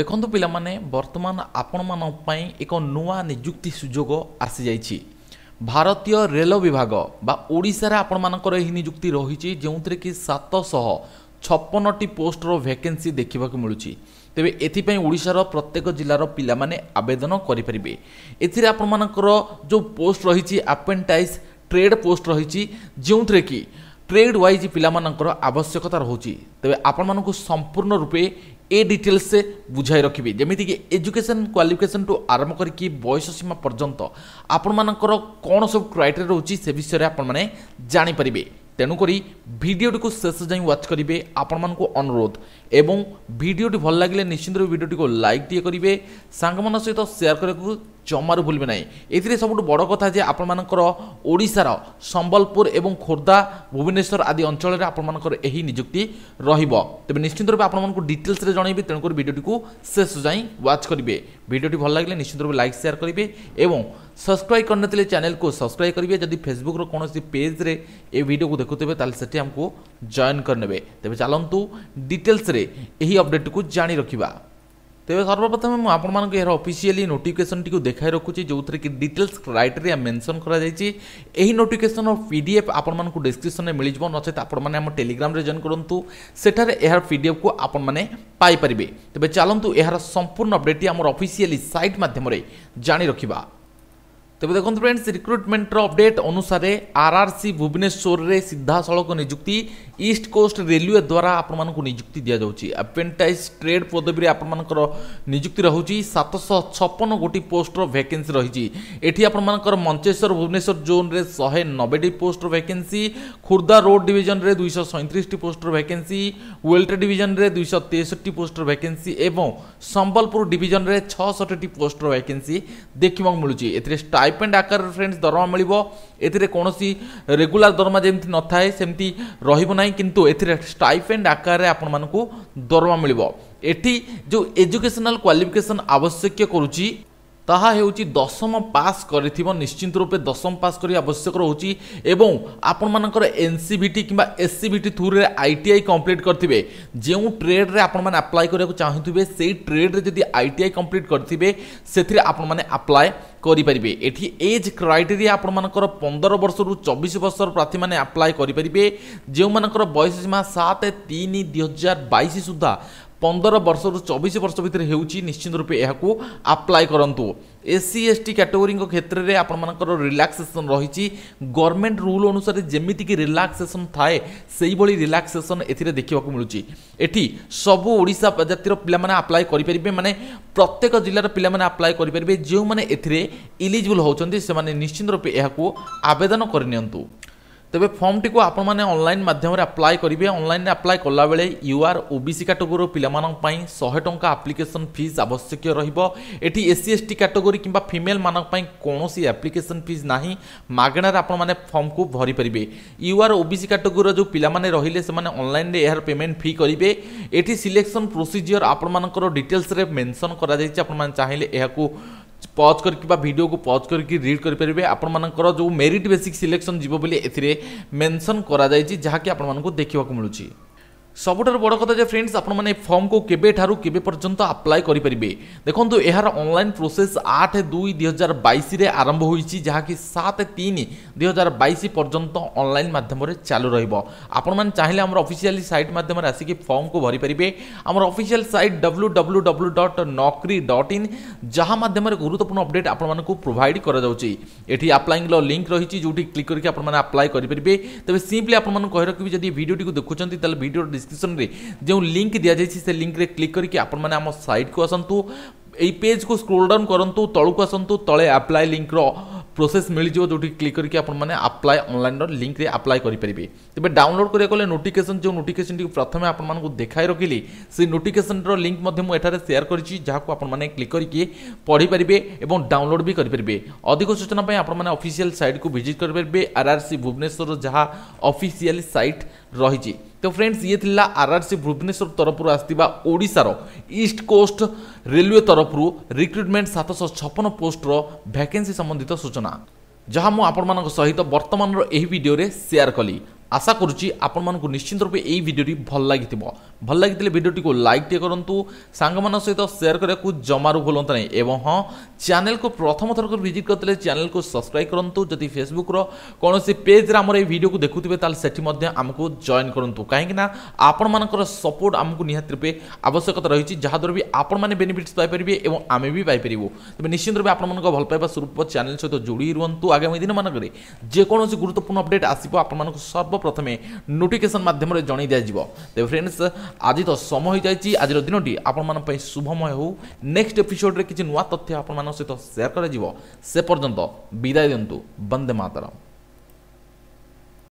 ଦେଖନ୍ତୁ ପିଲାମାନେ ବର୍ତ୍ତମାନ ଆପଣମାନଙ୍କ ପାଇଁ ଏକ ନୂଆ ନିଯୁକ୍ତି ସୁଯୋଗ ଆସିଯାଇଛି ଭାରତୀୟ ରେଳ ବିଭାଗ ବା ଓଡ଼ିଶାରେ ଆପଣମାନଙ୍କର ଏହି ନିଯୁକ୍ତି ରହିଛି ଯେଉଁଥିରେ କି ସାତଶହ ଛପନଟି ପୋଷ୍ଟର ଭ୍ୟାକେନ୍ସି ଦେଖିବାକୁ ମିଳୁଛି ତେବେ ଏଥିପାଇଁ ଓଡ଼ିଶାର ପ୍ରତ୍ୟେକ ଜିଲ୍ଲାର ପିଲାମାନେ ଆବେଦନ କରିପାରିବେ ଏଥିରେ ଆପଣମାନଙ୍କର ଯେଉଁ ପୋଷ୍ଟ ରହିଛି ଆପେଣ୍ଟାଇଜ୍ ଟ୍ରେଡ୍ ପୋଷ୍ଟ ରହିଛି ଯେଉଁଥିରେ କି ট্রেড ওয়াইজ ପିଲାମାନଙ୍କର ଆବଶ୍ୟକତା ରହୁଛି ତେବେ ଆପଣମାନଙ୍କୁ ସମ୍ପୂର୍ଣ୍ଣ ରୂପେ ଏ ଡିଟେଲ୍ସ ବୁଝାଇ ରଖିବି ଯେମିତିକି ଏଜୁକେସନ୍ କ୍ୱାଲିଫିକେସନ୍ଠୁ ଆରମ୍ଭ କରିକି ବୟସ ସୀମା ପର୍ଯ୍ୟନ୍ତ ଆପଣମାନଙ୍କର କ'ଣ ସବୁ କ୍ରାଇଟେରିଆ ରହୁଛି ସେ ବିଷୟରେ ଆପଣମାନେ ଜାଣିପାରିବେ ତେଣୁକରି ଭିଡ଼ିଓଟିକୁ ଶେଷ ଯାଇ ୱାଚ୍ କରିବେ ଆପଣମାନଙ୍କୁ ଅନୁରୋଧ ଏବଂ ଭିଡ଼ିଓଟି ଭଲ ଲାଗିଲେ ନିଶ୍ଚିନ୍ତ ଭିଡ଼ିଓଟିକୁ ଲାଇକ୍ ଟିକେ କରିବେ ସାଙ୍ଗମାନଙ୍କ ସହିତ ସେୟାର କରିବାକୁ ଜମାରୁ ଭୁଲିବେ ନାହିଁ ଏଥିରେ ସବୁଠୁ ବଡ଼ କଥା ଯେ ଆପଣମାନଙ୍କର ଓଡ଼ିଶାର ସମ୍ବଲପୁର ଏବଂ ଖୋର୍ଦ୍ଧା ଭୁବନେଶ୍ୱର ଆଦି ଅଞ୍ଚଳରେ ଆପଣମାନଙ୍କର ଏହି ନିଯୁକ୍ତି ରହିବ ତେବେ ନିଶ୍ଚିନ୍ତ ରୂପେ ଆପଣମାନଙ୍କୁ ଡିଟେଲ୍ସରେ ଜଣାଇବି ତେଣୁକରି ଭିଡ଼ିଓଟିକୁ ଶେଷ ଯାଏଁ ୱାଚ୍ କରିବେ ଭିଡ଼ିଓଟି ଭଲ ଲାଗିଲେ ନିଶ୍ଚିନ୍ତ ରୂପେ ଲାଇକ୍ ସେୟାର କରିବେ ଏବଂ ସବସ୍କ୍ରାଇବ୍ କରିନଥିଲେ ଚ୍ୟାନେଲକୁ ସବସ୍କ୍ରାଇବ୍ କରିବେ ଯଦି ଫେସବୁକ୍ର କୌଣସି ପେଜ୍ରେ ଏ ଭିଡ଼ିଓକୁ ଦେଖୁଥିବେ ତାହେଲେ ସେଠି ଆମକୁ ଜଏନ୍ କରିନେବେ ତେବେ ଚାଲନ୍ତୁ ଡିଟେଲ୍ସରେ ଏହି ଅପଡ଼େଟ୍ଟିକୁ ଜାଣି ରଖିବା ତେବେ ସର୍ବପ୍ରଥମେ ମୁଁ ଆପଣମାନଙ୍କୁ ଏହାର ଅଫିସିଆଲି ନୋଟିଫିକେସନ୍ଟିକୁ ଦେଖାଇ ରଖୁଛି ଯେଉଁଥିରେ କି ଡିଟେଲ୍ସ କ୍ରାଇଟେରିଆ ମେନ୍ସନ୍ କରାଯାଇଛି ଏହି ନୋଟିଫିକେସନ୍ର ପି ଡି ଏଫ୍ ଆପଣମାନଙ୍କୁ ଡିସ୍କ୍ରିପ୍ସନ୍ରେ ମିଳିଯିବ ନଚେତ୍ ଆପଣମାନେ ଆମ ଟେଲିଗ୍ରାମରେ ଜଏନ୍ କରନ୍ତୁ ସେଠାରେ ଏହାର ପି ଡି ଏଫ୍କୁ ଆପଣମାନେ ପାଇପାରିବେ ତେବେ ଚାଲନ୍ତୁ ଏହାର ସମ୍ପୂର୍ଣ୍ଣ ଅପଡ଼େଟ୍ଟି ଆମର ଅଫିସିଆଲି ସାଇଟ୍ ମାଧ୍ୟମରେ ଜାଣି ରଖିବା ତେବେ ଦେଖନ୍ତୁ ଫ୍ରେଣ୍ଡସ୍ ରିକ୍ରୁଟମେଣ୍ଟର ଅପଡେଟ୍ ଅନୁସାରେ ଆର୍ଆର୍ସି ଭୁବନେଶ୍ୱରରେ ସିଧାସଳଖ ନିଯୁକ୍ତି ଇଷ୍ଟ କୋଷ୍ଟ ରେଲୱେ ଦ୍ୱାରା ଆପଣମାନଙ୍କୁ ନିଯୁକ୍ତି ଦିଆଯାଉଛି ଆପେଣ୍ଟାଇଜ୍ ଟ୍ରେଡ୍ ପଦବୀରେ ଆପଣମାନଙ୍କର ନିଯୁକ୍ତି ରହୁଛି ସାତଶହ ଛପନ ଗୋଟି ପୋଷ୍ଟର ଭ୍ୟାକେନ୍ସି ରହିଛି ଏଠି ଆପଣମାନଙ୍କର ମଞ୍ଚେଶ୍ୱର ଭୁବନେଶ୍ୱର ଜୋନ୍ରେ ଶହେ ନବେଟି ପୋଷ୍ଟର ଭ୍ୟାକେନ୍ସି ଖୋର୍ଦ୍ଧା ରୋଡ୍ ଡିଭିଜନ୍ରେ ଦୁଇଶହ ସଇଁତିରିଶଟି ପୋଷ୍ଟର ଭ୍ୟାକେନ୍ସି ୱେଲ୍ଟର ଡିଭିଜନ୍ରେ ଦୁଇଶହ ତେଷଠି ପୋଷ୍ଟର ଭ୍ୟାକେନ୍ସି ଏବଂ ସମ୍ବଲପୁର ଡିଭିଜନ୍ରେ ଛଅଷଠିଟି ପୋଷ୍ଟର ଭ୍ୟାକେନ୍ସି ଦେଖିବାକୁ ମିଳୁଛି ଏଥିରେ ଷ୍ଟାଇପ୍ স্টাইপেন্ড আকারে ফ্রেন্ডস দরমা মিলব এতে কোণী রেগুলার দরমা যেমি নথায় সেমতি রহব না কিন্তু এতে স্টাইপেন্ড আকারে আপনার দরমা মিলব এটি যে এজুকেশনাল কোয়ালিফিকেসন আবশ্যক করুচি ତାହା ହେଉଛି ଦଶମ ପାସ୍ କରିଥିବ ନିଶ୍ଚିନ୍ତ ରୂପେ ଦଶମ ପାସ୍ କରି ଆବଶ୍ୟକ ରହୁଛି ଏବଂ ଆପଣମାନଙ୍କର ଏନ୍ ସି ଭି ଟି କିମ୍ବା ଏସ୍ ସି ଭି ଟି ଥ୍ରୁରେ ଆଇ ଟି ଆଇ କମ୍ପ୍ଲିଟ୍ କରିଥିବେ ଯେଉଁ ଟ୍ରେଡ଼୍ରେ ଆପଣମାନେ ଆପ୍ଲାଏ କରିବାକୁ ଚାହୁଁଥିବେ ସେଇ ଟ୍ରେଡ଼୍ରେ ଯଦି ଆଇ ଟି ଆଇ କମ୍ପ୍ଲିଟ୍ କରିଥିବେ ସେଥିରେ ଆପଣମାନେ ଆପ୍ଲାଏ କରିପାରିବେ ଏଠି ଏଜ୍ କ୍ରାଇଟେରିଆ ଆପଣମାନଙ୍କର ପନ୍ଦର ବର୍ଷରୁ ଚବିଶ ବର୍ଷର ପ୍ରାର୍ଥୀମାନେ ଆପ୍ଲାଏ କରିପାରିବେ ଯେଉଁମାନଙ୍କର ବୟସ ସୀମା ସାତ ତିନି ଦୁଇ ହଜାର ବାଇଶ ସୁଦ୍ଧା ପନ୍ଦର ବର୍ଷରୁ ଚବିଶ ବର୍ଷ ଭିତରେ ହେଉଛି ନିଶ୍ଚିତ ରୂପେ ଏହାକୁ ଆପ୍ଲାଏ କରନ୍ତୁ ଏସ୍ ସି ଏସ୍ ଟି କ୍ୟାଟେଗୋରୀଙ୍କ କ୍ଷେତ୍ରରେ ଆପଣମାନଙ୍କର ରିଲାକ୍ସେସନ୍ ରହିଛି ଗଭର୍ଣ୍ଣମେଣ୍ଟ ରୁଲ୍ ଅନୁସାରେ ଯେମିତିକି ରିଲାକ୍ସେସନ୍ ଥାଏ ସେଇଭଳି ରିଲାକ୍ସେସନ୍ ଏଥିରେ ଦେଖିବାକୁ ମିଳୁଛି ଏଠି ସବୁ ଓଡ଼ିଶା ଜାତିର ପିଲାମାନେ ଆପ୍ଲାଏ କରିପାରିବେ ମାନେ ପ୍ରତ୍ୟେକ ଜିଲ୍ଲାର ପିଲାମାନେ ଆପ୍ଲାଏ କରିପାରିବେ ଯେଉଁମାନେ ଏଥିରେ ଇଲିଜିବୁଲ୍ ହେଉଛନ୍ତି ସେମାନେ ନିଶ୍ଚିତ ରୂପେ ଏହାକୁ ଆବେଦନ କରିନିଅନ୍ତୁ ତେବେ ଫର୍ମଟିକୁ ଆପଣମାନେ ଅନଲାଇନ୍ ମାଧ୍ୟମରେ ଆପ୍ଲାଏ କରିବେ ଅନଲାଇନ୍ରେ ଆପ୍ଲାଏ କଲାବେଳେ you R O B C କାଟେଗୋରିର ପିଲାମାନଙ୍କ ପାଇଁ ଶହେ ଟଙ୍କା ଆପ୍ଲିକେସନ୍ ଫିସ୍ ଆବଶ୍ୟକ ରହିବ ଏଠି S C S T category କିମ୍ବା ଫିମେଲ୍ମାନଙ୍କ ପାଇଁ କୌଣସି ଆପ୍ଲିକେସନ୍ ଫିସ୍ ନାହିଁ ମାଗଣାରେ ଆପଣମାନେ ଫର୍ମକୁ ଭରିପାରିବେ you R O B C କାଟେଗୋରିର ଯେଉଁ ପିଲାମାନେ ରହିଲେ ସେମାନେ ଅନଲାଇନ୍ରେ ଏହାର ପେମେଣ୍ଟ ଫି କରିବେ ଏଠି ସିଲେକ୍ସନ୍ ପ୍ରୋସିଜିଓର ଆପଣମାନଙ୍କର ଡିଟେଲ୍ସରେ ମେନ୍ସନ୍ କରାଯାଇଛି ଆପଣମାନେ ଚାହିଁଲେ ଏହାକୁ পজ করি বা ভিডিওকে পজ করি রিড করে আপনার যে মেরিট বেসিক সিলেকশন যাব বলে এতে মেনশন করা যাই যা কি আপনার দেখা মিলুଛି ସବୁଠାରୁ ବଡ଼ କଥା ଯେ ଫ୍ରେଣ୍ଡସ୍ ଆପଣମାନେ ଫର୍ମକୁ କେବେଠାରୁ କେବେ ପର୍ଯ୍ୟନ୍ତ ଆପ୍ଲାଏ କରିପାରିବେ ଦେଖନ୍ତୁ ଏହାର ଅନଲାଇନ୍ ପ୍ରୋସେସ୍ ଆଠ ଦୁଇ ଦୁଇହଜାର ବାଇଶରେ ଆରମ୍ଭ ହୋଇଛି ଯାହାକି ସାତ ତିନି ଦୁଇହଜାର ବାଇଶ ପର୍ଯ୍ୟନ୍ତ ଅନଲାଇନ୍ ମାଧ୍ୟମରେ ଚାଲୁ ରହିବ ଆପଣମାନେ ଚାହିଁଲେ ଆମର ଅଫିସିଆଲି ସାଇଟ୍ ମାଧ୍ୟମରେ ଆସିକି ଫର୍ମକୁ ଭରିପାରିବେ ଆମର official site W W W dot Naukri dot in ଯାହା ମାଧ୍ୟମରେ ଗୁରୁତ୍ୱପୂର୍ଣ୍ଣ ଅପଡ଼େଟ୍ ଆପଣମାନଙ୍କୁ ପ୍ରୋଭାଇଡ଼ କରାଯାଉଛି ଏଠି ଆପ୍ଲାଇଂର ଲିଙ୍କ୍ ରହିଛି ଯେଉଁଠି କ୍ଲିକ୍ କରିକି ଆପଣମାନେ ଆପ୍ଲାଏ କରିପାରିବେ ତେବେ ସିମ୍ପଲି ଆପଣମାନଙ୍କୁ କହି ରଖିବି ଯଦି ଭିଡ଼ିଓଟିକୁ ଦେଖୁଛନ୍ତି ତାହେଲେ ଭିଡ଼ିଓ ডিসক্রিপশন যে লিঙ্ক দিয়া যাই সে লিঙ্ক ক্লিক করি আপন মানে আমার সাইট কু আসন্তু এই পেজ কু স্ক্রোল ডাউন করতু তলকু আসন্তু তলে আপ্লাই লিঙ্কর प्रोसेस मिलଯିବ ଯେଉଁଠି କ୍ଲିକ୍ କରିକି ଆପଣମାନେ ଆପ୍ଲାଏ ଅନଲାଇନ୍ର ଲିଙ୍କ୍ରେ ଆପ୍ଲାଏ କରିପାରିବେ ତେବେ ଡାଉନଲୋଡ଼ କରିବାକୁ ଗଲେ ନୋଟିଫିକେସନ୍ ଯେଉଁ ନୋଟିଫିକେସନ୍ଟି ପ୍ରଥମେ ଆପଣମାନଙ୍କୁ ଦେଖାଇ ରଖିଲି ସେ ନୋଟିଫିକେସନ୍ର ଲିଙ୍କ୍ ମଧ୍ୟ ମୁଁ ଏଠାରେ ସେୟାର କରିଛି ଯାହାକୁ ଆପଣମାନେ କ୍ଲିକ୍ କରିକି ପଢ଼ିପାରିବେ ଏବଂ ଡାଉନଲୋଡ଼ ବି କରିପାରିବେ ଅଧିକ ସୂଚନା ପାଇଁ ଆପଣମାନେ ଅଫିସିଆଲ୍ ସାଇଟ୍କୁ ଭିଜିଟ୍ କରିପାରିବେ ଆର୍ଆର୍ସି ଭୁବନେଶ୍ୱରର ଯାହା ଅଫିସିଆଲ୍ ସାଇଟ୍ ରହିଛି তো ফ্রেন্ডস ইয়ে লা আরআরসি ভুবনেশ্বর তরফর আসিবা ওড়িশার ইস্ট কোস্ট রেলওয়ে তরফর রিক্রুটমেন্ট সাতশহ ছপন পোস্টর ভ্যাকেন্সি সম্বন্ধিত সূচনা যা মু আপনার সহিত বর্তমানর এই ভিডিওরে সেয়ার কলি আশা করছি আপনার নিশ্চিত রূপে এই ভিডিওটি ভাল লাগি ভাল লাগিলে ভিডিওটি লাইক টিকে সাং মান সহ সেয়ার করা জমারু ভুলতা না এবং হ্যাঁ চ্যানেল কু প্রথম থর ভিজিট করলে চ্যানেল কু সবসক্রাইব করতু যদি ফেসবুক্র কৌশি পেজরে আমার এই ভিডিও দেখুবে তাহলে সেটি আমি জয়েন করতু না আপনার সপোর্ট আমি নিহত রূপে আবশ্যকতা রয়েছে যাহাদ্বারা বি আপনার বেনিফিটস পাইপারে এবং আমি বি পাইপারু তবে নিশ্চিত রূপে আপনার ভাল পাইবা স্বরূপ চ্যানেল সহ যোড়ি রুহতু আগামী দিন মানুষ যেকোন গুরুত্বপূর্ণ অপডেট আসব আপনার সর্ব প্রথমে নোটিফিকেসন মাধ্যমে জনাই দিয়াযিব তেবে ফ্রেন্ডস আজি তো সময় হয়ে যাই আজির দিনটি আপনার শুভময় হো নেক্সট এপিসোডে কিছু নূয়া তথ্য আপনার সহ সেয়ার করা সে পর্যন্ত বিদায় দিন্তু বন্দে মাতরম